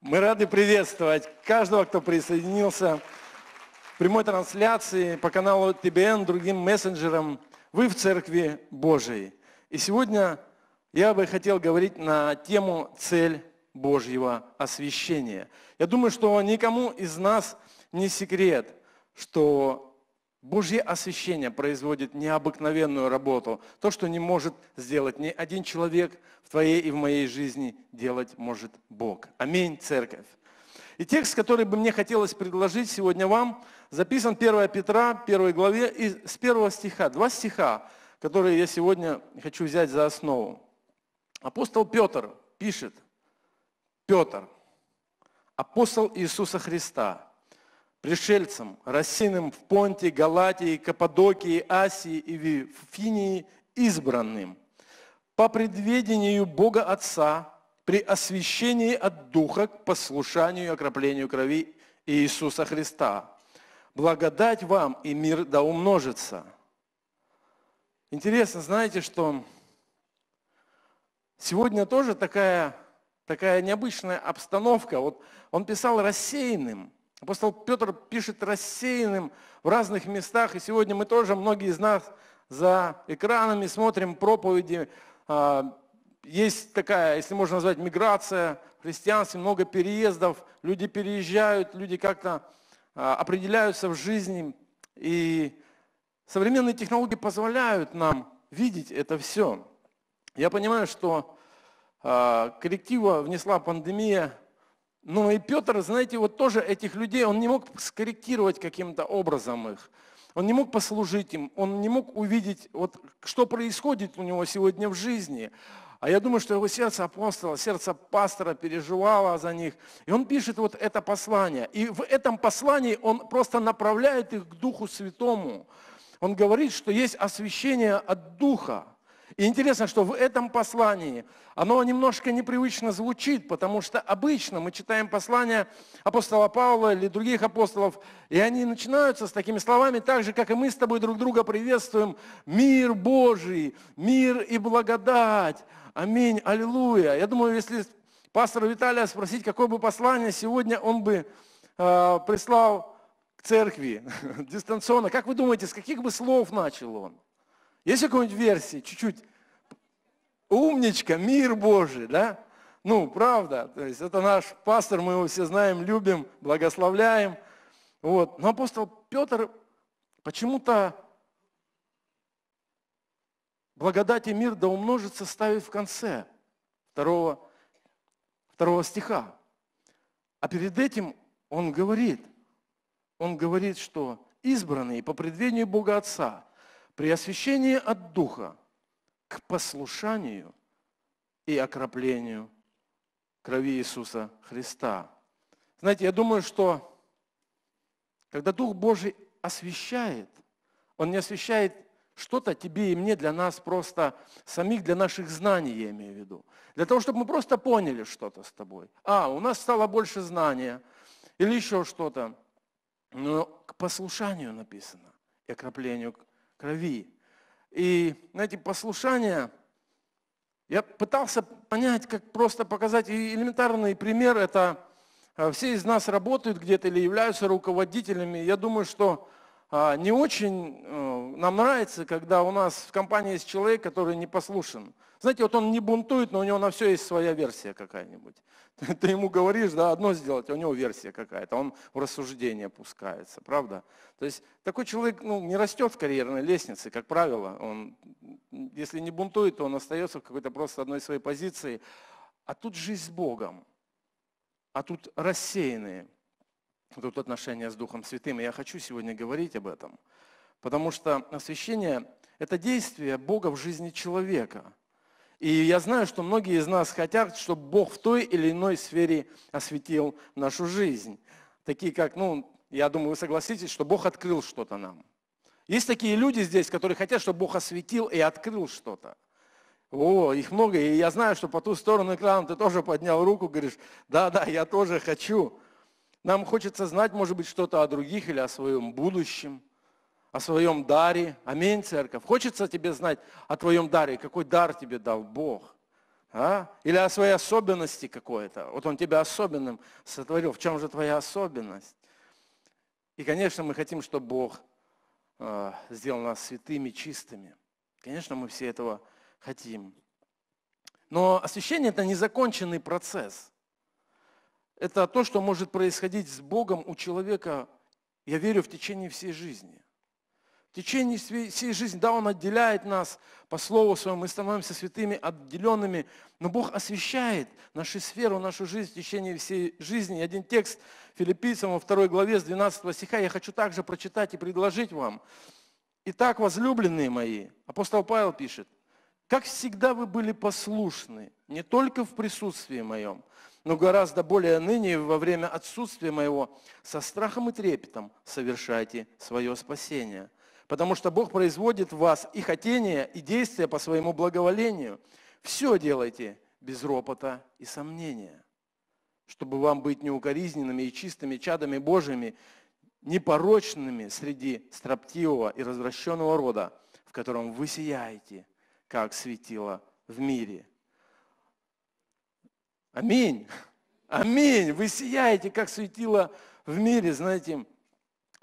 Мы рады приветствовать каждого, кто присоединился к прямой трансляции по каналу ТБН, другим мессенджерам. Вы в Церкви Божией. И сегодня я бы хотел говорить на тему «Цель Божьего освящения». Я думаю, что никому из нас не секрет, что Божье освящение производит необыкновенную работу. То, что не может сделать ни один человек в твоей и в моей жизни, делать может Бог. Аминь, церковь. И текст, который бы мне хотелось предложить сегодня вам, записан 1 Петра, 1 главе, и с 1 стиха, два стиха, которые я сегодня хочу взять за основу. Апостол Петр пишет, Петр, апостол Иисуса Христа – пришельцам, рассеянным в Понте, Галатии, Каппадокии, Асии и Вифинии, избранным, по предведению Бога Отца, при освящении от Духа к послушанию и окроплению крови Иисуса Христа. Благодать вам и мир да умножится. Интересно, знаете, что сегодня тоже такая, такая необычная обстановка. Вот он писал рассеянным – Апостол Петр пишет рассеянным в разных местах, и сегодня мы тоже, многие из нас за экранами смотрим проповеди. А, есть такая, если можно назвать, миграция в христианстве, много переездов, люди переезжают, люди как-то а, определяются в жизни. И современные технологии позволяют нам видеть это все. Я понимаю, что а, корректива внесла пандемия ну и Петр, знаете, вот тоже этих людей, он не мог скорректировать каким-то образом их. Он не мог послужить им, он не мог увидеть, вот, что происходит у него сегодня в жизни. А я думаю, что его сердце апостола, сердце пастора переживало за них. И он пишет вот это послание. И в этом послании он просто направляет их к Духу Святому. Он говорит, что есть освящение от Духа. И интересно, что в этом послании оно немножко непривычно звучит, потому что обычно мы читаем послания апостола Павла или других апостолов, и они начинаются с такими словами, так же, как и мы с тобой друг друга приветствуем, мир Божий, мир и благодать, аминь, аллилуйя. Я думаю, если пастора Виталия спросить, какое бы послание сегодня он бы э, прислал к церкви дистанционно, как вы думаете, с каких бы слов начал он? Есть какой-нибудь версии, чуть-чуть умничка, мир Божий, да? Ну, правда, то есть это наш пастор, мы его все знаем, любим, благословляем. Вот. Но апостол Петр почему-то благодать и мир да умножится ставит в конце второго, второго стиха. А перед этим он говорит, он говорит, что избранные по предведению Бога Отца – при освящении от Духа к послушанию и окроплению крови Иисуса Христа. Знаете, я думаю, что когда Дух Божий освещает, Он не освещает что-то тебе и мне для нас просто самих, для наших знаний, я имею в виду. Для того, чтобы мы просто поняли что-то с тобой. А, у нас стало больше знания или еще что-то. Но к послушанию написано и окроплению крови. И, знаете, послушание, я пытался понять, как просто показать, и элементарный пример, это а, все из нас работают где-то или являются руководителями. Я думаю, что а, не очень э, нам нравится, когда у нас в компании есть человек, который не послушен. Знаете, вот он не бунтует, но у него на все есть своя версия какая-нибудь. Ты, ты ему говоришь, да, одно сделать, а у него версия какая-то, он в рассуждение пускается, правда? То есть такой человек ну, не растет в карьерной лестнице, как правило. Он, если не бунтует, то он остается в какой-то просто одной своей позиции. А тут жизнь с Богом, а тут рассеянные, тут отношения с Духом Святым. И я хочу сегодня говорить об этом, потому что освящение – это действие Бога в жизни человека – и я знаю, что многие из нас хотят, чтобы Бог в той или иной сфере осветил нашу жизнь. Такие как, ну, я думаю, вы согласитесь, что Бог открыл что-то нам. Есть такие люди здесь, которые хотят, чтобы Бог осветил и открыл что-то. О, их много, и я знаю, что по ту сторону экрана ты тоже поднял руку, говоришь, да-да, я тоже хочу. Нам хочется знать, может быть, что-то о других или о своем будущем о своем даре. Аминь, церковь. Хочется тебе знать о твоем даре, какой дар тебе дал Бог. А? Или о своей особенности какой-то. Вот Он тебя особенным сотворил. В чем же твоя особенность? И, конечно, мы хотим, чтобы Бог э, сделал нас святыми, чистыми. Конечно, мы все этого хотим. Но освящение – это незаконченный процесс. Это то, что может происходить с Богом у человека, я верю, в течение всей жизни – в течение всей жизни, да, Он отделяет нас по Слову Своему, мы становимся святыми, отделенными, но Бог освещает нашу сферу, нашу жизнь в течение всей жизни. И один текст филиппийцам во второй главе с 12 стиха я хочу также прочитать и предложить вам. «Итак, возлюбленные мои», апостол Павел пишет, «как всегда вы были послушны, не только в присутствии моем, но гораздо более ныне во время отсутствия моего со страхом и трепетом совершайте свое спасение». Потому что Бог производит в вас и хотение, и действия по своему благоволению. Все делайте без ропота и сомнения, чтобы вам быть неукоризненными и чистыми чадами Божьими, непорочными среди строптивого и развращенного рода, в котором вы сияете, как светило в мире. Аминь. Аминь. Вы сияете, как светило в мире. Знаете,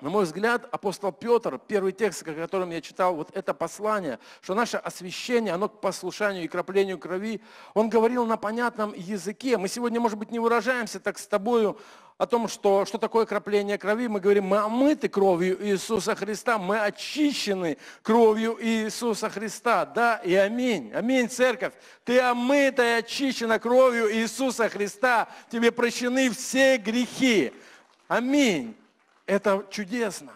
на мой взгляд, апостол Петр, первый текст, о котором я читал, вот это послание, что наше освящение, оно к послушанию и краплению крови, он говорил на понятном языке. Мы сегодня, может быть, не выражаемся так с тобою о том, что, что такое крапление крови. Мы говорим, мы омыты кровью Иисуса Христа, мы очищены кровью Иисуса Христа. Да и аминь. Аминь, церковь. Ты омыта и очищена кровью Иисуса Христа. Тебе прощены все грехи. Аминь. Это чудесно.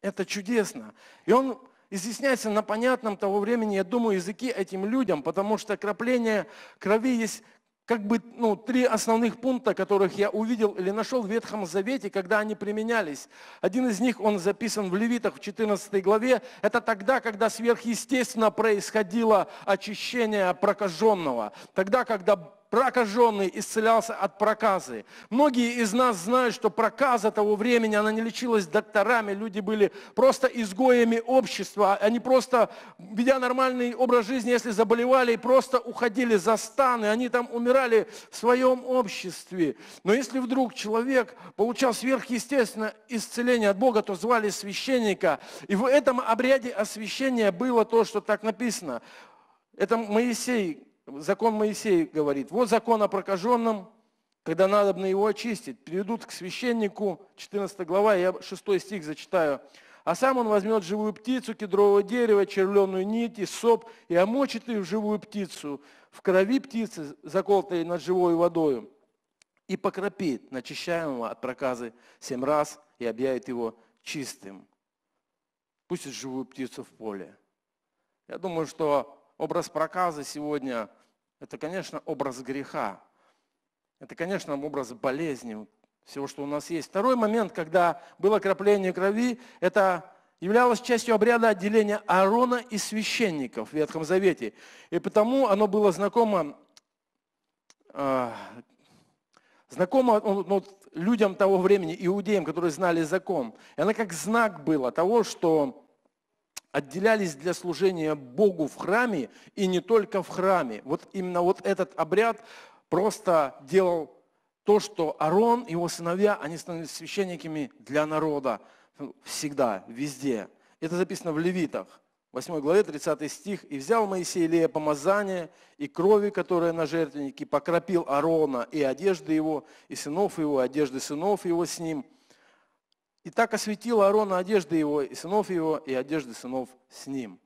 Это чудесно. И он изъясняется на понятном того времени, я думаю, языке этим людям, потому что крапление крови есть как бы ну, три основных пункта, которых я увидел или нашел в Ветхом Завете, когда они применялись. Один из них, он записан в Левитах в 14 главе. Это тогда, когда сверхъестественно происходило очищение прокаженного. Тогда, когда прокаженный исцелялся от проказы. Многие из нас знают, что проказа того времени, она не лечилась докторами, люди были просто изгоями общества, они просто, ведя нормальный образ жизни, если заболевали, просто уходили за станы, они там умирали в своем обществе. Но если вдруг человек получал сверхъестественное исцеление от Бога, то звали священника. И в этом обряде освящения было то, что так написано. Это Моисей закон Моисей говорит, вот закон о прокаженном, когда надо на его очистить, приведут к священнику, 14 глава, я 6 стих зачитаю, а сам он возьмет живую птицу, кедрового дерева, червленую нить и соп, и омочит ее в живую птицу, в крови птицы, заколотой над живой водою, и покропит начищаемого от проказы семь раз и объявит его чистым. Пустит живую птицу в поле. Я думаю, что образ проказа сегодня – это, конечно, образ греха. Это, конечно, образ болезни, всего, что у нас есть. Второй момент, когда было крапление крови, это являлось частью обряда отделения Аарона и священников в Ветхом Завете. И потому оно было знакомо, э, знакомо ну, ну людям того времени, иудеям, которые знали закон. И оно как знак было того, что отделялись для служения Богу в храме и не только в храме. Вот именно вот этот обряд просто делал то, что Арон и его сыновья, они становились священниками для народа всегда, везде. Это записано в Левитах, 8 главе, 30 стих. «И взял Моисей Лея помазание и крови, которая на жертвеннике, покропил Арона и одежды его, и сынов его, и одежды сынов его с ним, и так осветила Аарона одежды его, и сынов его, и одежды сынов с ним.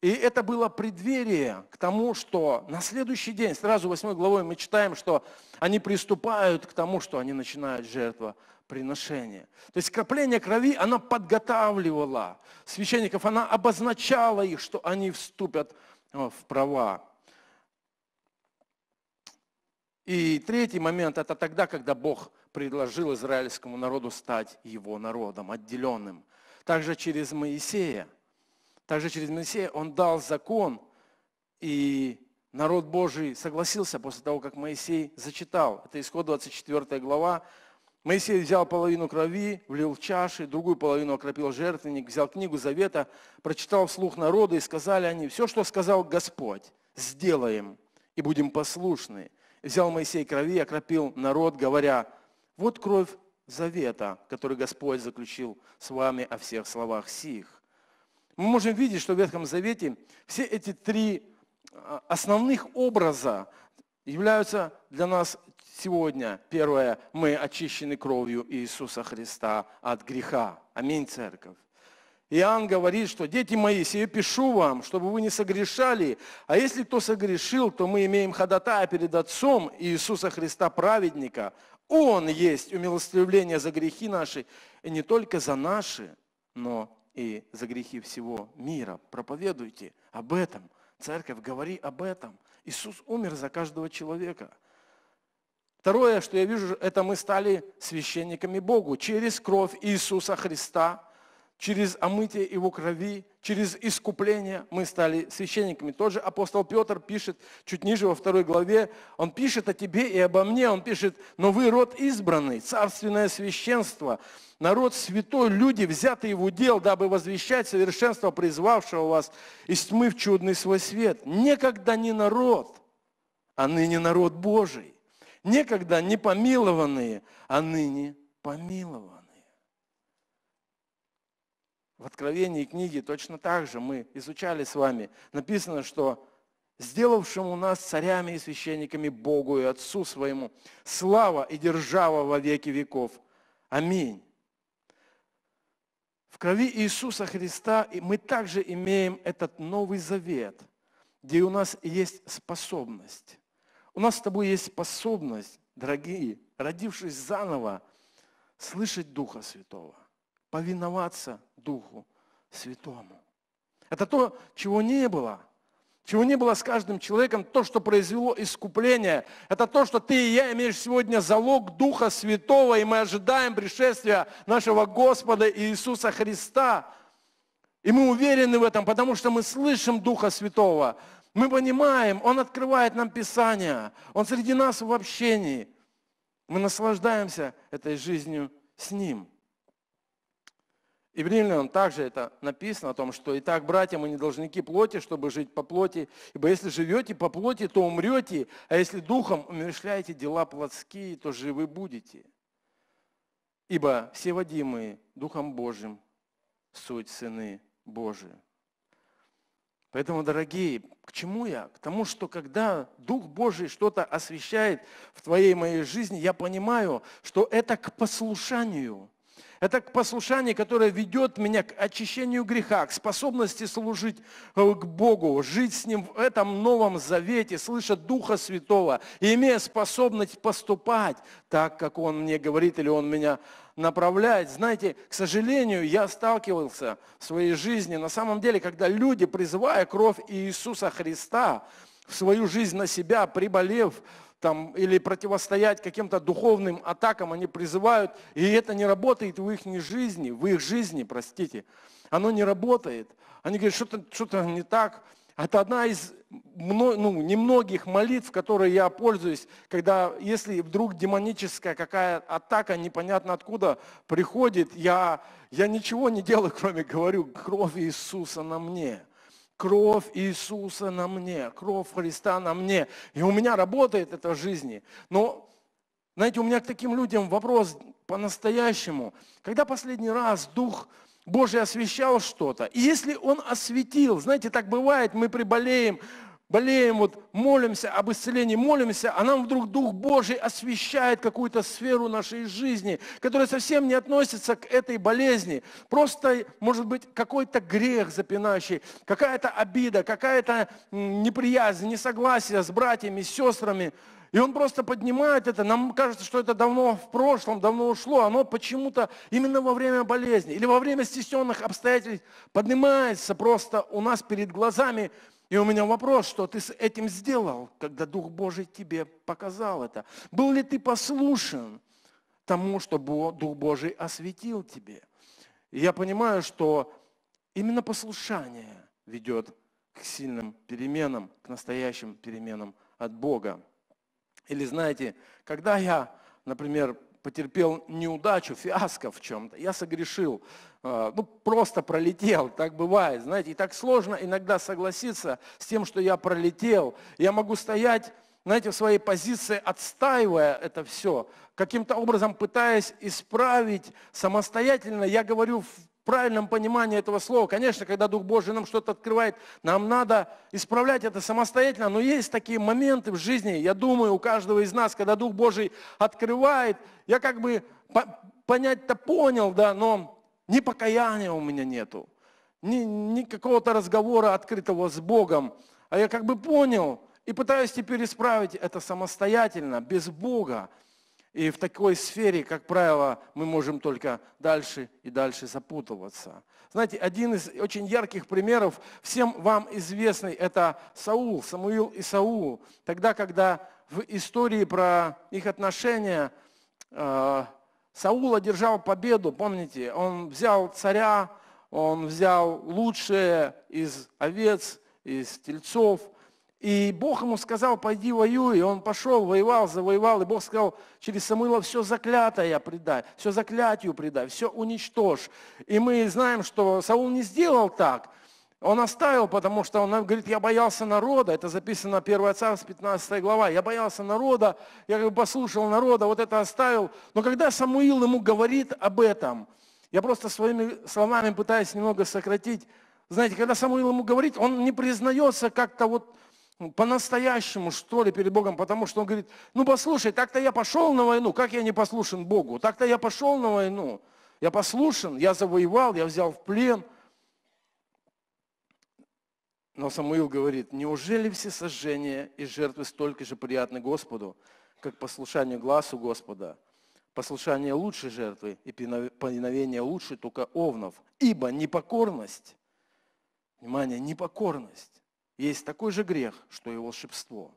И это было преддверие к тому, что на следующий день, сразу 8 главой мы читаем, что они приступают к тому, что они начинают жертвоприношение. То есть кропление крови, она подготавливала священников, она обозначала их, что они вступят э, в права. И третий момент, это тогда, когда Бог предложил израильскому народу стать его народом, отделенным. Также через Моисея, также через Моисея он дал закон, и народ Божий согласился после того, как Моисей зачитал. Это исход 24 глава. Моисей взял половину крови, влил в чаши, другую половину окропил жертвенник, взял книгу завета, прочитал вслух народа, и сказали они, все, что сказал Господь, сделаем и будем послушны. Взял Моисей крови, окропил народ, говоря, вот кровь завета, который Господь заключил с вами о всех словах сих. Мы можем видеть, что в Ветхом Завете все эти три а, основных образа являются для нас сегодня. Первое, мы очищены кровью Иисуса Христа от греха. Аминь, церковь. Иоанн говорит, что «Дети мои, сие пишу вам, чтобы вы не согрешали, а если кто согрешил, то мы имеем ходатая перед Отцом Иисуса Христа праведника, он есть умилостивление за грехи наши, и не только за наши, но и за грехи всего мира. Проповедуйте об этом. Церковь, говори об этом. Иисус умер за каждого человека. Второе, что я вижу, это мы стали священниками Богу через кровь Иисуса Христа – через омытие Его крови, через искупление мы стали священниками. Тот же апостол Петр пишет чуть ниже во второй главе, он пишет о тебе и обо мне, он пишет, но вы род избранный, царственное священство, народ святой, люди, взятые в удел, дабы возвещать совершенство призвавшего вас из тьмы в чудный свой свет. Некогда не народ, а ныне народ Божий. Некогда не помилованные, а ныне помилованные в Откровении книги точно так же мы изучали с вами. Написано, что сделавшему нас царями и священниками Богу и Отцу своему, слава и держава во веки веков. Аминь. В крови Иисуса Христа мы также имеем этот Новый Завет, где у нас есть способность. У нас с тобой есть способность, дорогие, родившись заново, слышать Духа Святого – повиноваться Духу Святому. Это то, чего не было. Чего не было с каждым человеком, то, что произвело искупление. Это то, что ты и я имеешь сегодня залог Духа Святого, и мы ожидаем пришествия нашего Господа Иисуса Христа. И мы уверены в этом, потому что мы слышим Духа Святого. Мы понимаем, Он открывает нам Писание, Он среди нас в общении. Мы наслаждаемся этой жизнью с Ним. И Евреям также это написано о том, что и так, братья, мы не должники плоти, чтобы жить по плоти, ибо если живете по плоти, то умрете, а если духом умершляете дела плотские, то живы будете. Ибо все водимые Духом Божьим суть сыны Божии. Поэтому, дорогие, к чему я? К тому, что когда Дух Божий что-то освещает в твоей моей жизни, я понимаю, что это к послушанию – это послушание, которое ведет меня к очищению греха, к способности служить э, к Богу, жить с Ним в этом Новом Завете, слыша Духа Святого, и имея способность поступать так, как Он мне говорит или Он меня направляет. Знаете, к сожалению, я сталкивался в своей жизни, на самом деле, когда люди, призывая кровь Иисуса Христа в свою жизнь на себя, приболев там, или противостоять каким-то духовным атакам, они призывают, и это не работает в их жизни, в их жизни, простите. Оно не работает. Они говорят, что-то что не так. Это одна из ну, немногих молитв, которые я пользуюсь, когда если вдруг демоническая какая атака, непонятно откуда приходит, я, я ничего не делаю, кроме говорю, кровь Иисуса на мне кровь Иисуса на мне, кровь Христа на мне. И у меня работает это в жизни. Но, знаете, у меня к таким людям вопрос по-настоящему. Когда последний раз Дух Божий освещал что-то, и если Он осветил, знаете, так бывает, мы приболеем, болеем, вот молимся об исцелении, молимся, а нам вдруг Дух Божий освещает какую-то сферу нашей жизни, которая совсем не относится к этой болезни. Просто, может быть, какой-то грех запинающий, какая-то обида, какая-то неприязнь, несогласие с братьями, с сестрами. И он просто поднимает это. Нам кажется, что это давно в прошлом, давно ушло. Оно почему-то именно во время болезни или во время стесненных обстоятельств поднимается просто у нас перед глазами. И у меня вопрос, что ты с этим сделал, когда Дух Божий тебе показал это? Был ли ты послушен тому, что Дух Божий осветил тебе? И я понимаю, что именно послушание ведет к сильным переменам, к настоящим переменам от Бога. Или знаете, когда я, например, потерпел неудачу, фиаско в чем-то, я согрешил, а, ну, просто пролетел, так бывает, знаете, и так сложно иногда согласиться с тем, что я пролетел. Я могу стоять, знаете, в своей позиции, отстаивая это все, каким-то образом пытаясь исправить самостоятельно, я говорю в правильном понимании этого слова. Конечно, когда Дух Божий нам что-то открывает, нам надо исправлять это самостоятельно, но есть такие моменты в жизни, я думаю, у каждого из нас, когда Дух Божий открывает, я как бы понять-то понял, да, но ни покаяния у меня нету, ни, ни какого-то разговора открытого с Богом. А я как бы понял и пытаюсь теперь исправить это самостоятельно, без Бога. И в такой сфере, как правило, мы можем только дальше и дальше запутываться. Знаете, один из очень ярких примеров, всем вам известный, это Саул, Самуил и Саул. Тогда, когда в истории про их отношения а, Саул одержал победу, помните, он взял царя, он взял лучшее из овец, из тельцов. И Бог ему сказал, пойди воюй. И он пошел, воевал, завоевал. И Бог сказал, через Самуила все заклятое предай, все заклятию предай, все уничтожь. И мы знаем, что Саул не сделал так. Он оставил, потому что он говорит, я боялся народа. Это записано 1 Царств, 15 глава. Я боялся народа, я как бы послушал народа, вот это оставил. Но когда Самуил ему говорит об этом, я просто своими словами пытаюсь немного сократить. Знаете, когда Самуил ему говорит, он не признается как-то вот по-настоящему, что ли, перед Богом, потому что он говорит, ну послушай, так-то я пошел на войну, как я не послушен Богу? Так-то я пошел на войну, я послушен, я завоевал, я взял в плен – но Самуил говорит, неужели все сожжения и жертвы столько же приятны Господу, как послушание глазу Господа? Послушание лучше жертвы и повиновение лучше только овнов. Ибо непокорность, внимание, непокорность, есть такой же грех, что и волшебство.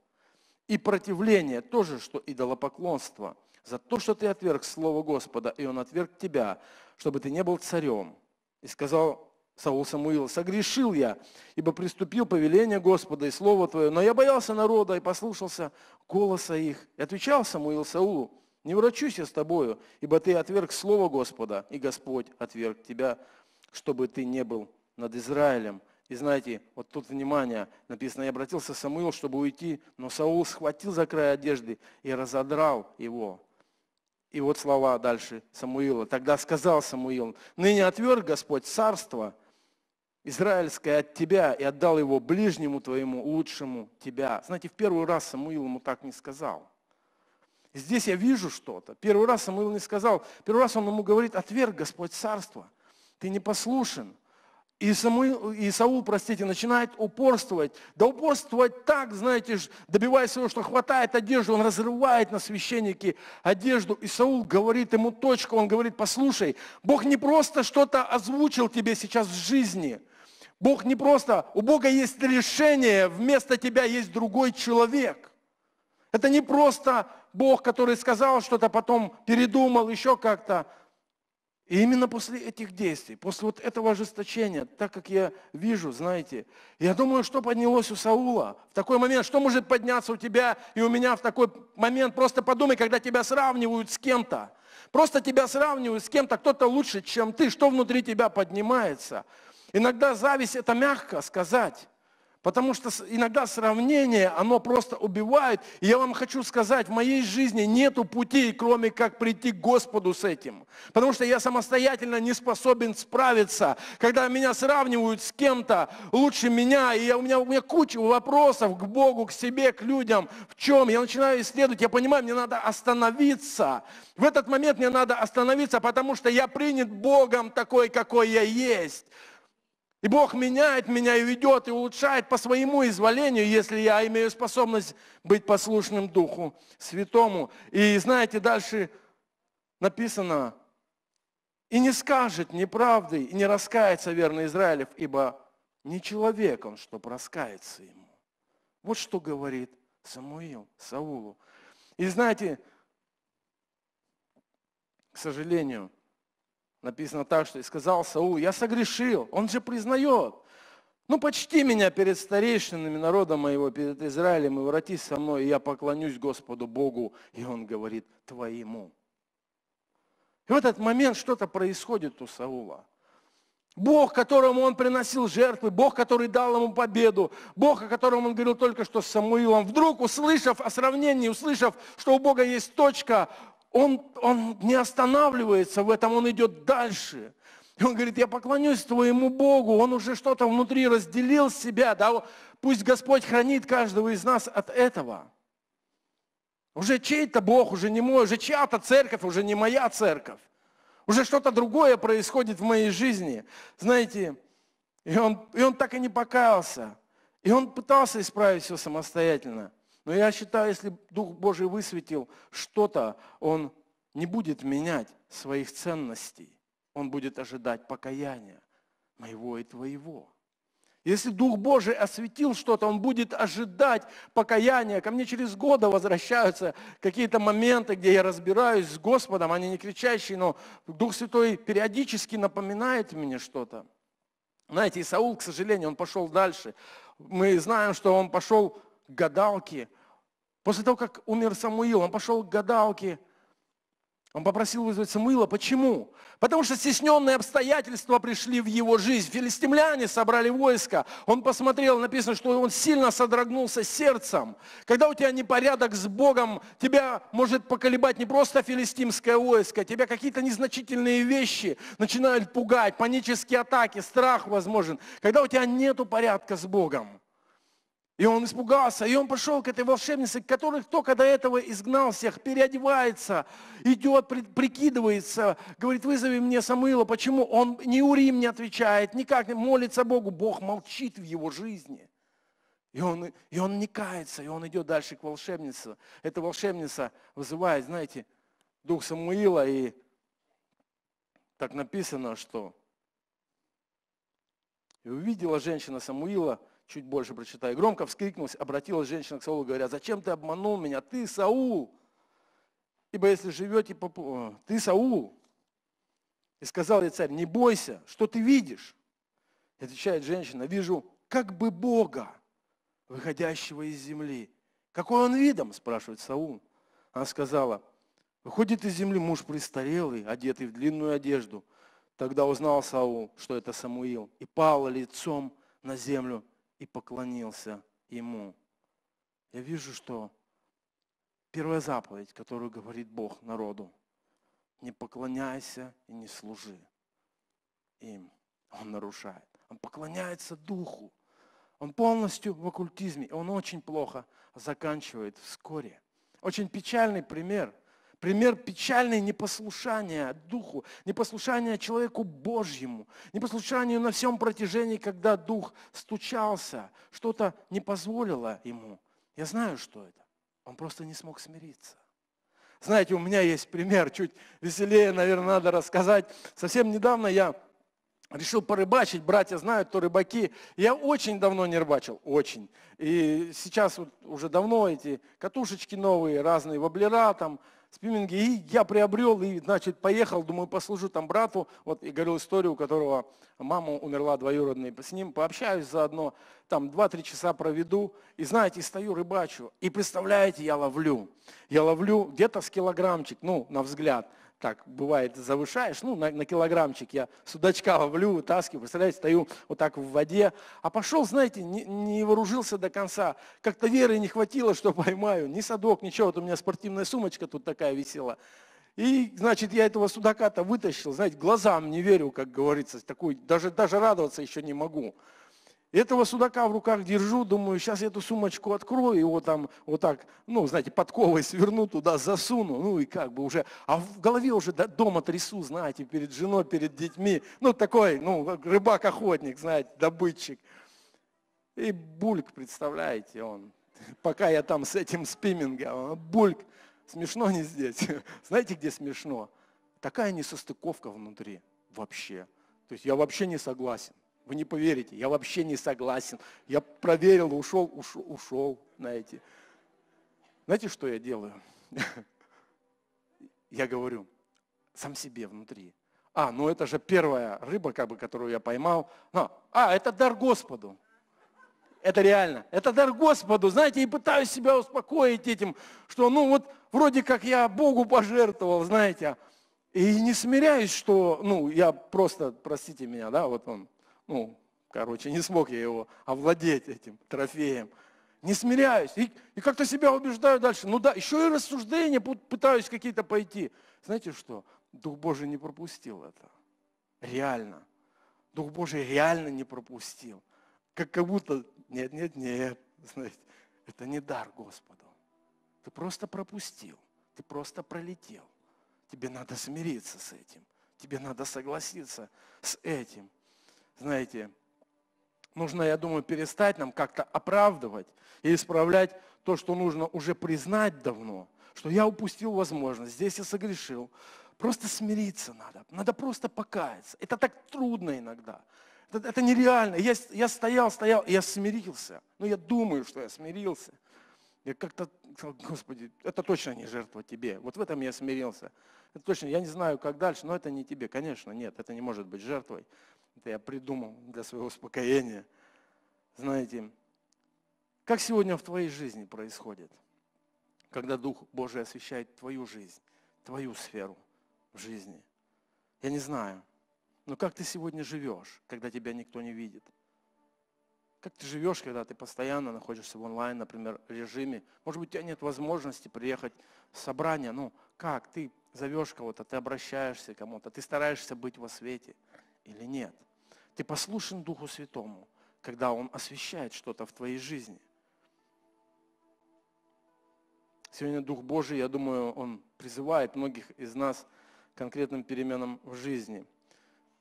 И противление тоже, что идолопоклонство – за то, что ты отверг Слово Господа, и Он отверг тебя, чтобы ты не был царем. И сказал Саул Самуил, согрешил я, ибо приступил повеление Господа и Слово Твое, но я боялся народа и послушался голоса их. И отвечал Самуил Саулу, не врачусь я с тобою, ибо ты отверг Слово Господа, и Господь отверг тебя, чтобы ты не был над Израилем. И знаете, вот тут внимание, написано, я обратился Самуил, чтобы уйти, но Саул схватил за край одежды и разодрал его. И вот слова дальше Самуила. Тогда сказал Самуил, ныне отверг Господь царство израильское от тебя и отдал его ближнему твоему, лучшему тебя. Знаете, в первый раз Самуил ему так не сказал. здесь я вижу что-то. Первый раз Самуил не сказал. Первый раз он ему говорит, отверг Господь царство. Ты не послушен. И, Самуил, и Саул, простите, начинает упорствовать. Да упорствовать так, знаете, добиваясь того, что хватает одежды, он разрывает на священнике одежду. И Саул говорит ему точку, он говорит, послушай, Бог не просто что-то озвучил тебе сейчас в жизни – Бог не просто, у Бога есть решение, вместо тебя есть другой человек. Это не просто Бог, который сказал что-то, потом передумал еще как-то. И именно после этих действий, после вот этого ожесточения, так как я вижу, знаете, я думаю, что поднялось у Саула в такой момент, что может подняться у тебя и у меня в такой момент. Просто подумай, когда тебя сравнивают с кем-то. Просто тебя сравнивают с кем-то, кто-то лучше, чем ты, что внутри тебя поднимается – Иногда зависть – это мягко сказать. Потому что иногда сравнение, оно просто убивает. И я вам хочу сказать, в моей жизни нету пути, кроме как прийти к Господу с этим. Потому что я самостоятельно не способен справиться. Когда меня сравнивают с кем-то лучше меня, и я, у, меня, у меня куча вопросов к Богу, к себе, к людям. В чем? Я начинаю исследовать, я понимаю, мне надо остановиться. В этот момент мне надо остановиться, потому что я принят Богом такой, какой я есть. И Бог меняет меня и ведет, и улучшает по своему изволению, если я имею способность быть послушным Духу Святому. И знаете, дальше написано, и не скажет неправды, и не раскается верный Израилев, ибо не человек он, чтоб раскается ему. Вот что говорит Самуил Саулу. И знаете, к сожалению, Написано так, что и сказал Саул, я согрешил. Он же признает. Ну, почти меня перед старейшинами народа моего, перед Израилем, и воротись со мной, и я поклонюсь Господу Богу. И он говорит, твоему. И в этот момент что-то происходит у Саула. Бог, которому он приносил жертвы, Бог, который дал ему победу, Бог, о котором он говорил только что с Самуилом, вдруг, услышав о сравнении, услышав, что у Бога есть точка, он, он не останавливается в этом, он идет дальше. И он говорит, я поклонюсь твоему Богу, он уже что-то внутри разделил себя, да, пусть Господь хранит каждого из нас от этого. Уже чей-то Бог, уже не мой, уже чья-то церковь, уже не моя церковь. Уже что-то другое происходит в моей жизни. Знаете, и он, и он так и не покаялся. И он пытался исправить все самостоятельно. Но я считаю, если Дух Божий высветил что-то, он не будет менять своих ценностей. Он будет ожидать покаяния моего и твоего. Если Дух Божий осветил что-то, он будет ожидать покаяния. Ко мне через года возвращаются какие-то моменты, где я разбираюсь с Господом, они не кричащие, но Дух Святой периодически напоминает мне что-то. Знаете, и Саул, к сожалению, он пошел дальше. Мы знаем, что он пошел Гадалки. После того, как умер Самуил, он пошел к гадалке. Он попросил вызвать Самуила. Почему? Потому что стесненные обстоятельства пришли в его жизнь. Филистимляне собрали войско. Он посмотрел, написано, что он сильно содрогнулся сердцем. Когда у тебя непорядок с Богом, тебя может поколебать не просто филистимское войско, тебя какие-то незначительные вещи начинают пугать, панические атаки, страх возможен. Когда у тебя нет порядка с Богом, и он испугался, и он пошел к этой волшебнице, которых только до этого изгнал всех, переодевается, идет, прикидывается, говорит, вызови мне Самуила. Почему? Он ни урим не отвечает, никак не молится Богу. Бог молчит в его жизни. И он, и он не кается, и он идет дальше к волшебнице. Эта волшебница вызывает, знаете, дух Самуила, и так написано, что и увидела женщина Самуила – чуть больше прочитаю, громко вскрикнулась, обратилась женщина к Саулу, говоря, «Зачем ты обманул меня? Ты Саул! Ибо если живете по... Э, ты Саул!» И сказал ей царь, «Не бойся, что ты видишь?» И отвечает женщина, «Вижу как бы Бога, выходящего из земли». «Какой он видом?» – спрашивает Саул. Она сказала, «Выходит из земли муж престарелый, одетый в длинную одежду». Тогда узнал Саул, что это Самуил, и пал лицом на землю и поклонился Ему. Я вижу, что первая заповедь, которую говорит Бог народу, не поклоняйся и не служи им. Он нарушает. Он поклоняется Духу. Он полностью в оккультизме. Он очень плохо заканчивает вскоре. Очень печальный пример – Пример печальный непослушания Духу, непослушания человеку Божьему, непослушанию на всем протяжении, когда Дух стучался, что-то не позволило ему. Я знаю, что это. Он просто не смог смириться. Знаете, у меня есть пример, чуть веселее, наверное, надо рассказать. Совсем недавно я решил порыбачить, братья знают, то рыбаки. Я очень давно не рыбачил, очень. И сейчас вот уже давно эти катушечки новые, разные воблера там, спиннинге. И я приобрел, и, значит, поехал, думаю, послужу там брату. Вот, и говорил историю, у которого мама умерла двоюродная. С ним пообщаюсь заодно, там два-три часа проведу. И, знаете, стою, рыбачу. И, представляете, я ловлю. Я ловлю где-то с килограммчик, ну, на взгляд – так бывает, завышаешь, ну, на, на килограммчик я судачка ловлю, вытаскиваю, представляете, стою вот так в воде, а пошел, знаете, не, не вооружился до конца, как-то веры не хватило, что поймаю, ни садок, ничего, вот у меня спортивная сумочка тут такая висела, и, значит, я этого судака-то вытащил, знаете, глазам не верю, как говорится, такой, даже, даже радоваться еще не могу, этого судака в руках держу, думаю, сейчас эту сумочку открою, его там вот так, ну, знаете, подковой сверну туда, засуну, ну и как бы уже, а в голове уже дома трясу, знаете, перед женой, перед детьми, ну такой, ну, рыбак-охотник, знаете, добытчик. И бульк, представляете, он, пока я там с этим спиммингом, а бульк, смешно не здесь, знаете, где смешно? Такая несостыковка внутри вообще, то есть я вообще не согласен. Вы не поверите, я вообще не согласен. Я проверил, ушел, ушел, ушел, знаете. Знаете, что я делаю? Я говорю сам себе внутри. А, ну это же первая рыба, как бы, которую я поймал. А, а это дар Господу. Это реально. Это дар Господу. Знаете, и пытаюсь себя успокоить этим, что ну вот вроде как я Богу пожертвовал, знаете. И не смиряюсь, что, ну, я просто, простите меня, да, вот он, ну, короче, не смог я его овладеть этим трофеем. Не смиряюсь. И, и как-то себя убеждаю дальше. Ну да, еще и рассуждения пытаюсь какие-то пойти. Знаете что? Дух Божий не пропустил это. Реально. Дух Божий реально не пропустил. Как, как будто, нет, нет, нет, знаете, это не дар Господу. Ты просто пропустил, ты просто пролетел. Тебе надо смириться с этим, тебе надо согласиться с этим знаете, нужно, я думаю, перестать нам как-то оправдывать и исправлять то, что нужно уже признать давно, что я упустил возможность, здесь я согрешил. Просто смириться надо, надо просто покаяться. Это так трудно иногда. Это, это нереально. Я, я стоял, стоял, и я смирился. Ну, я думаю, что я смирился. Я как-то сказал, Господи, это точно не жертва тебе. Вот в этом я смирился. Это точно, я не знаю, как дальше, но это не тебе. Конечно, нет, это не может быть жертвой. Это я придумал для своего успокоения. Знаете, как сегодня в твоей жизни происходит, когда Дух Божий освещает твою жизнь, твою сферу в жизни? Я не знаю. Но как ты сегодня живешь, когда тебя никто не видит? Как ты живешь, когда ты постоянно находишься в онлайн, например, режиме? Может быть, у тебя нет возможности приехать в собрание. Ну, как? Ты зовешь кого-то, ты обращаешься к кому-то, ты стараешься быть во свете – или нет. Ты послушен Духу Святому, когда Он освещает что-то в твоей жизни. Сегодня Дух Божий, я думаю, Он призывает многих из нас к конкретным переменам в жизни.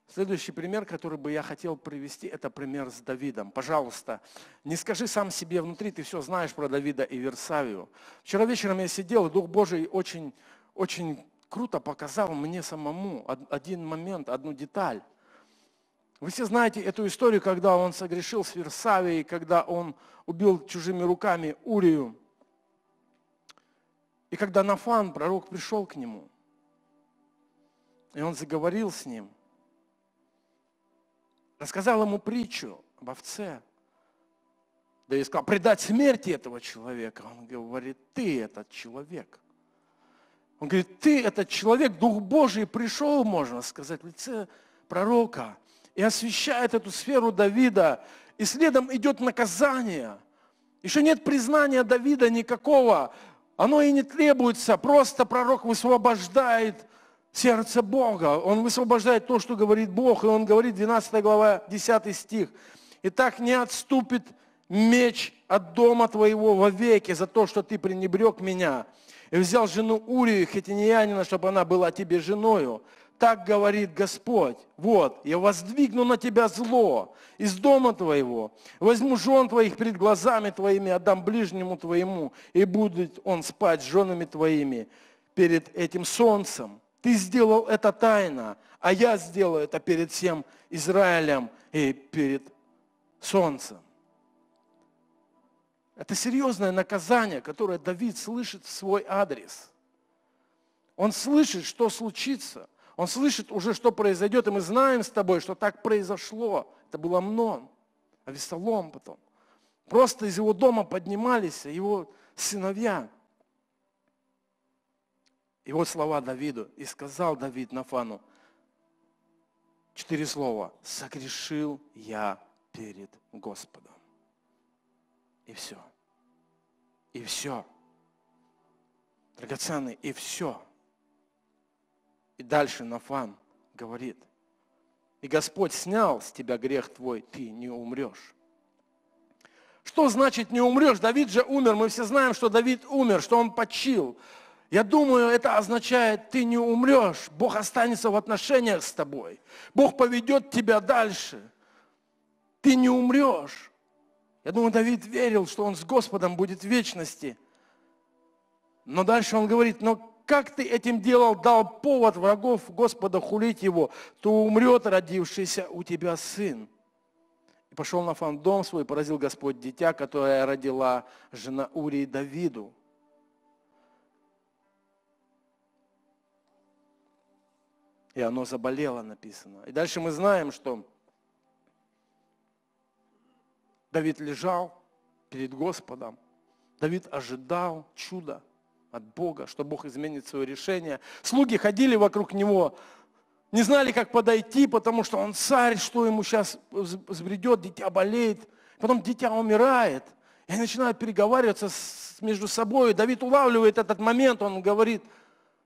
Следующий пример, который бы я хотел привести, это пример с Давидом. Пожалуйста, не скажи сам себе внутри, ты все знаешь про Давида и Версавию. Вчера вечером я сидел, и Дух Божий очень, очень круто показал мне самому один момент, одну деталь. Вы все знаете эту историю, когда он согрешил с Версавией, когда он убил чужими руками Урию. И когда Нафан, пророк, пришел к нему, и он заговорил с ним, рассказал ему притчу об овце, да и сказал, предать смерти этого человека. Он говорит, ты этот человек. Он говорит, ты этот человек, Дух Божий пришел, можно сказать, в лице пророка – и освещает эту сферу Давида. И следом идет наказание. Еще нет признания Давида никакого. Оно и не требуется. Просто пророк высвобождает сердце Бога. Он высвобождает то, что говорит Бог. И он говорит, 12 глава, 10 стих. «И так не отступит меч от дома твоего вовеки за то, что ты пренебрег меня. И взял жену Урию, хитиньянина, чтобы она была тебе женою. Так говорит Господь, вот, я воздвигну на тебя зло из дома твоего, возьму жен твоих перед глазами твоими, отдам ближнему твоему, и будет он спать с женами твоими перед этим солнцем. Ты сделал это тайно, а я сделаю это перед всем Израилем и перед солнцем. Это серьезное наказание, которое Давид слышит в свой адрес. Он слышит, что случится. Он слышит уже, что произойдет, и мы знаем с тобой, что так произошло. Это был Амнон, Авесолом потом. Просто из его дома поднимались его сыновья. И вот слова Давиду. И сказал Давид Нафану, четыре слова. Согрешил я перед Господом. И все. И все. Драгоценный, и все. И дальше Нафан говорит, и Господь снял с тебя грех твой, ты не умрешь. Что значит не умрешь? Давид же умер. Мы все знаем, что Давид умер, что он почил. Я думаю, это означает, ты не умрешь. Бог останется в отношениях с тобой. Бог поведет тебя дальше. Ты не умрешь. Я думаю, Давид верил, что он с Господом будет в вечности. Но дальше он говорит, но как ты этим делал, дал повод врагов Господа хулить его, то умрет родившийся у тебя сын. И пошел на фан дом свой, поразил Господь дитя, которое родила жена Урии Давиду. И оно заболело, написано. И дальше мы знаем, что Давид лежал перед Господом. Давид ожидал чуда – от Бога, что Бог изменит свое решение. Слуги ходили вокруг него, не знали, как подойти, потому что он царь, что ему сейчас взбредет, дитя болеет. Потом дитя умирает. И они начинают переговариваться между собой. Давид улавливает этот момент, он говорит,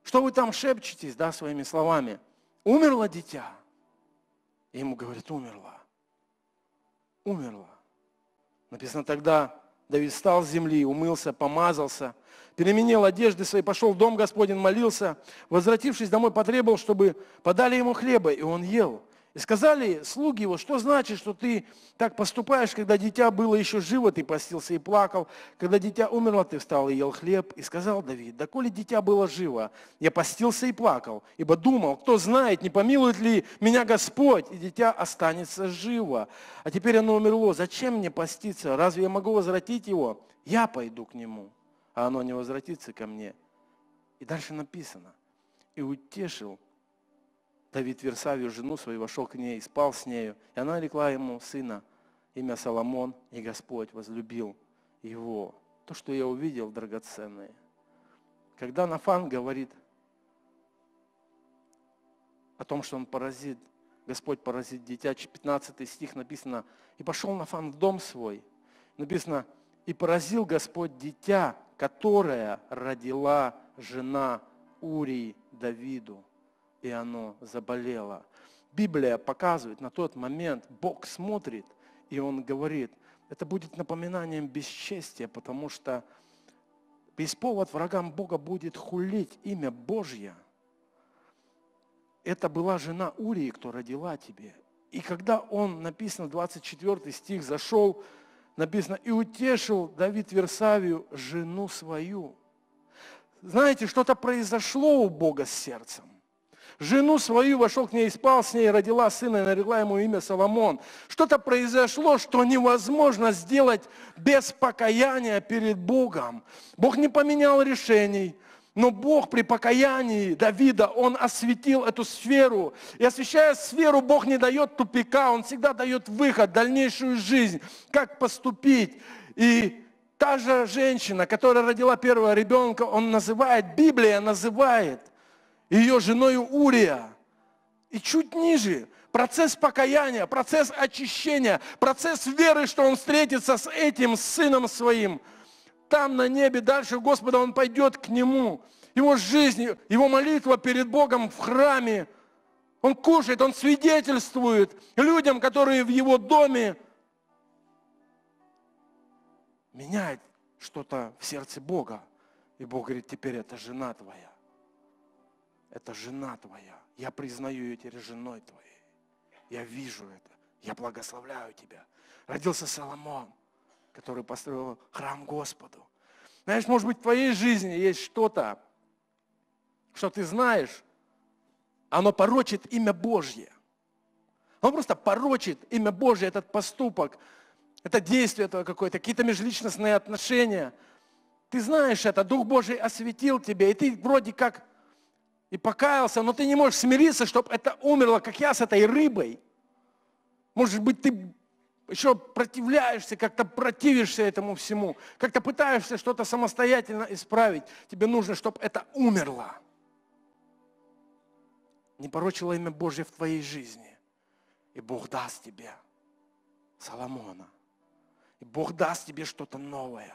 что вы там шепчетесь, да, своими словами. Умерло дитя. И ему говорит, умерло. Умерло. Написано тогда, Давид встал с земли, умылся, помазался, переменил одежды свои, пошел в дом Господень, молился. Возвратившись домой, потребовал, чтобы подали ему хлеба, и он ел. И сказали слуги его, что значит, что ты так поступаешь, когда дитя было еще живо, ты постился и плакал, когда дитя умерло, ты встал и ел хлеб. И сказал Давид, да коли дитя было живо, я постился и плакал, ибо думал, кто знает, не помилует ли меня Господь, и дитя останется живо. А теперь оно умерло, зачем мне поститься, разве я могу возвратить его? Я пойду к нему, а оно не возвратится ко мне. И дальше написано, и утешил Давид Версавию, жену свою, вошел к ней, спал с нею. И она рекла ему сына, имя Соломон, и Господь возлюбил его. То, что я увидел, драгоценное. Когда Нафан говорит о том, что он поразит, Господь поразит дитя, 15 стих написано, «И пошел Нафан в дом свой». Написано, «И поразил Господь дитя, которое родила жена Урии Давиду» и оно заболело. Библия показывает на тот момент, Бог смотрит, и Он говорит, это будет напоминанием бесчестия, потому что без повод врагам Бога будет хулить имя Божье. Это была жена Урии, кто родила тебе. И когда он, написано 24 стих, зашел, написано, и утешил Давид Версавию, жену свою. Знаете, что-то произошло у Бога с сердцем жену свою, вошел к ней и спал с ней, родила сына и нарекла ему имя Соломон. Что-то произошло, что невозможно сделать без покаяния перед Богом. Бог не поменял решений, но Бог при покаянии Давида, Он осветил эту сферу. И освещая сферу, Бог не дает тупика, Он всегда дает выход, дальнейшую жизнь, как поступить. И та же женщина, которая родила первого ребенка, он называет, Библия называет – и ее женой Урия. И чуть ниже процесс покаяния, процесс очищения, процесс веры, что он встретится с этим сыном своим. Там на небе дальше Господа он пойдет к нему. Его жизнь, его молитва перед Богом в храме. Он кушает, он свидетельствует людям, которые в его доме. Меняет что-то в сердце Бога. И Бог говорит, теперь это жена твоя это жена твоя. Я признаю ее теперь женой твоей. Я вижу это. Я благословляю тебя. Родился Соломон, который построил храм Господу. Знаешь, может быть, в твоей жизни есть что-то, что ты знаешь, оно порочит имя Божье. Оно просто порочит имя Божье, этот поступок, это действие это какое-то, какие-то межличностные отношения. Ты знаешь это, Дух Божий осветил тебя, и ты вроде как и покаялся, но ты не можешь смириться, чтобы это умерло, как я с этой рыбой. Может быть, ты еще противляешься, как-то противишься этому всему, как-то пытаешься что-то самостоятельно исправить. Тебе нужно, чтобы это умерло. Не порочило имя Божье в твоей жизни. И Бог даст тебе Соломона. И Бог даст тебе что-то новое,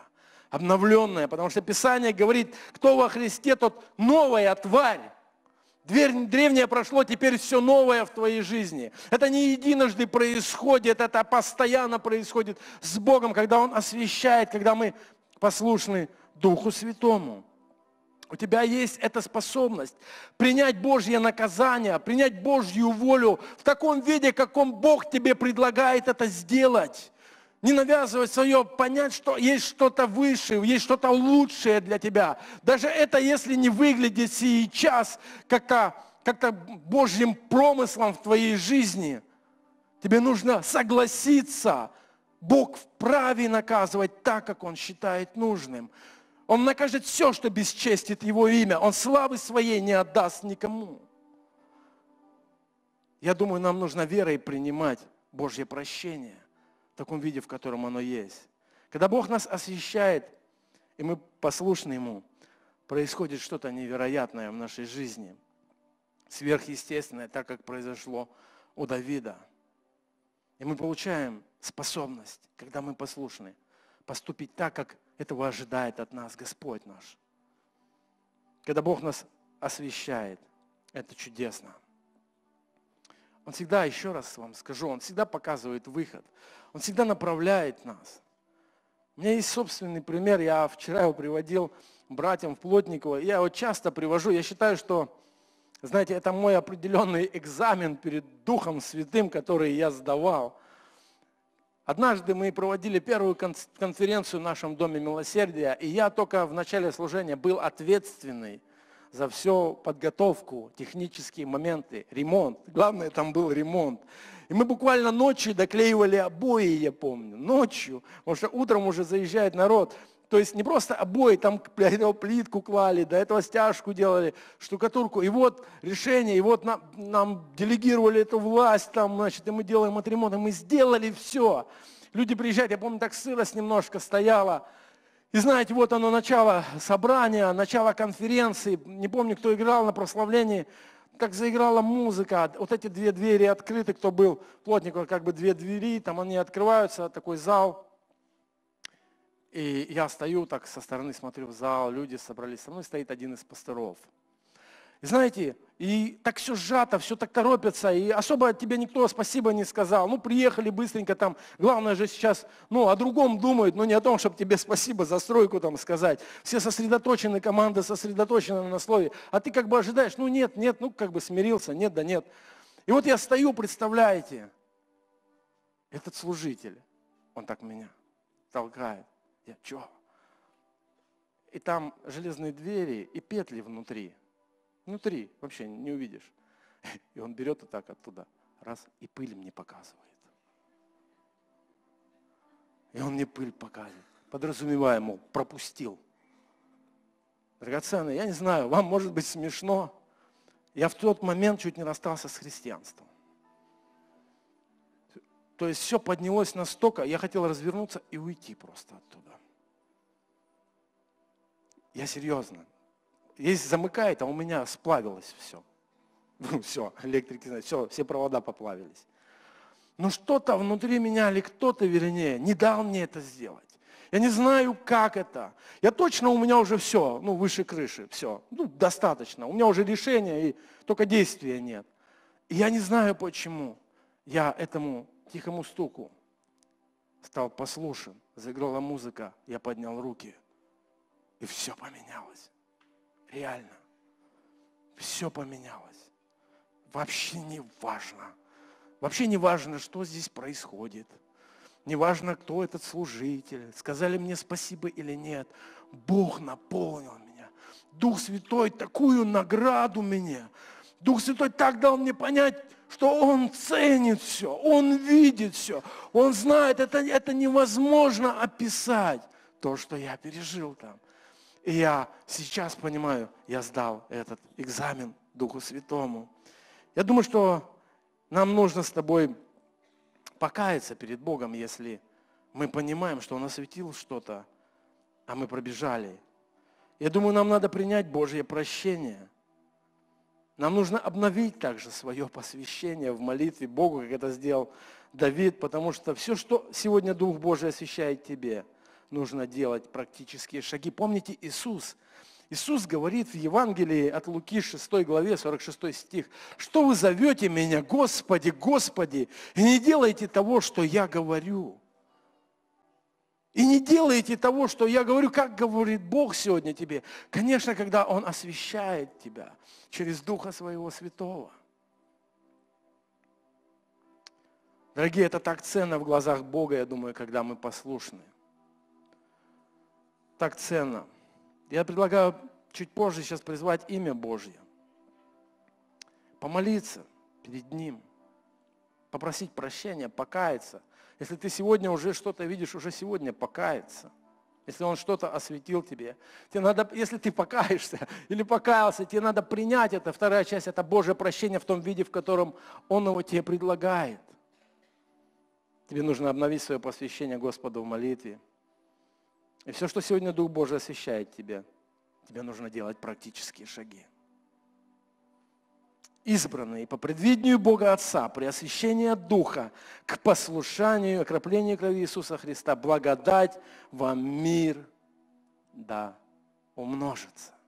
обновленное, потому что Писание говорит, кто во Христе, тот новая тварь. Древнее прошло, теперь все новое в твоей жизни. Это не единожды происходит, это постоянно происходит с Богом, когда Он освещает, когда мы послушны Духу Святому. У тебя есть эта способность принять Божье наказание, принять Божью волю в таком виде, каком Бог тебе предлагает это сделать не навязывать свое, понять, что есть что-то выше, есть что-то лучшее для тебя. Даже это, если не выглядит сейчас как-то как Божьим промыслом в твоей жизни, тебе нужно согласиться. Бог вправе наказывать так, как Он считает нужным. Он накажет все, что бесчестит Его имя. Он славы своей не отдаст никому. Я думаю, нам нужно верой принимать Божье прощение в таком виде, в котором оно есть. Когда Бог нас освещает, и мы послушны Ему, происходит что-то невероятное в нашей жизни, сверхъестественное, так как произошло у Давида. И мы получаем способность, когда мы послушны, поступить так, как этого ожидает от нас Господь наш. Когда Бог нас освещает, это чудесно. Он всегда, еще раз вам скажу, он всегда показывает выход. Он всегда направляет нас. У меня есть собственный пример, я вчера его приводил братьям в Плотниково. Я его часто привожу, я считаю, что, знаете, это мой определенный экзамен перед Духом Святым, который я сдавал. Однажды мы проводили первую конференцию в нашем Доме Милосердия, и я только в начале служения был ответственный – за всю подготовку, технические моменты, ремонт. Главное, там был ремонт. И мы буквально ночью доклеивали обои, я помню, ночью, потому что утром уже заезжает народ. То есть не просто обои, там плитку клали, до этого стяжку делали, штукатурку. И вот решение, и вот нам, нам делегировали эту власть, там, значит, и мы делаем от ремонта. Мы сделали все. Люди приезжают, я помню, так сырость немножко стояла, и знаете, вот оно начало собрания, начало конференции. Не помню, кто играл на прославлении, как заиграла музыка. Вот эти две двери открыты, кто был плотником, как бы две двери, там они открываются, такой зал. И я стою так со стороны, смотрю в зал, люди собрались со мной, стоит один из пасторов – знаете, и так все сжато, все так торопится, и особо тебе тебя никто спасибо не сказал. Ну, приехали быстренько там, главное же сейчас, ну, о другом думают, но не о том, чтобы тебе спасибо за стройку там сказать. Все сосредоточены, команда сосредоточена на слове. А ты как бы ожидаешь, ну, нет, нет, ну, как бы смирился, нет, да нет. И вот я стою, представляете, этот служитель, он так меня толкает. Я, что? И там железные двери и петли внутри – Внутри вообще не увидишь. И он берет и так оттуда, раз, и пыль мне показывает. И он мне пыль показывает, подразумевая, мол, пропустил. Драгоценные, я не знаю, вам может быть смешно. Я в тот момент чуть не расстался с христианством. То есть все поднялось настолько, я хотел развернуться и уйти просто оттуда. Я серьезно. Если замыкает, а у меня сплавилось все. Ну, все, электрики, все, все провода поплавились. Но что-то внутри меня, или кто-то, вернее, не дал мне это сделать. Я не знаю, как это. Я точно, у меня уже все, ну, выше крыши, все. Ну, достаточно. У меня уже решение, и только действия нет. И я не знаю, почему я этому тихому стуку стал послушен. Заиграла музыка, я поднял руки, и все поменялось реально. Все поменялось. Вообще не важно. Вообще не важно, что здесь происходит. Не важно, кто этот служитель. Сказали мне спасибо или нет. Бог наполнил меня. Дух Святой такую награду мне. Дух Святой так дал мне понять, что Он ценит все, Он видит все, Он знает, это, это невозможно описать то, что я пережил там. И я сейчас понимаю, я сдал этот экзамен Духу Святому. Я думаю, что нам нужно с тобой покаяться перед Богом, если мы понимаем, что Он осветил что-то, а мы пробежали. Я думаю, нам надо принять Божье прощение. Нам нужно обновить также свое посвящение в молитве Богу, как это сделал Давид, потому что все, что сегодня Дух Божий освещает тебе – нужно делать практические шаги. Помните Иисус? Иисус говорит в Евангелии от Луки 6 главе 46 стих, «Что вы зовете меня, Господи, Господи, и не делайте того, что я говорю». И не делайте того, что я говорю, как говорит Бог сегодня тебе. Конечно, когда Он освещает тебя через Духа Своего Святого. Дорогие, это так ценно в глазах Бога, я думаю, когда мы послушны так ценно. Я предлагаю чуть позже сейчас призвать имя Божье. Помолиться перед Ним, попросить прощения, покаяться. Если ты сегодня уже что-то видишь, уже сегодня покаяться. Если Он что-то осветил тебе. Тебе надо, если ты покаешься или покаялся, тебе надо принять это. Вторая часть – это Божье прощение в том виде, в котором Он его тебе предлагает. Тебе нужно обновить свое посвящение Господу в молитве – и все, что сегодня Дух Божий освещает тебе, тебе нужно делать практические шаги. Избранные по предвидению Бога Отца, при освящении Духа, к послушанию, окроплению крови Иисуса Христа, благодать вам мир, да, умножится.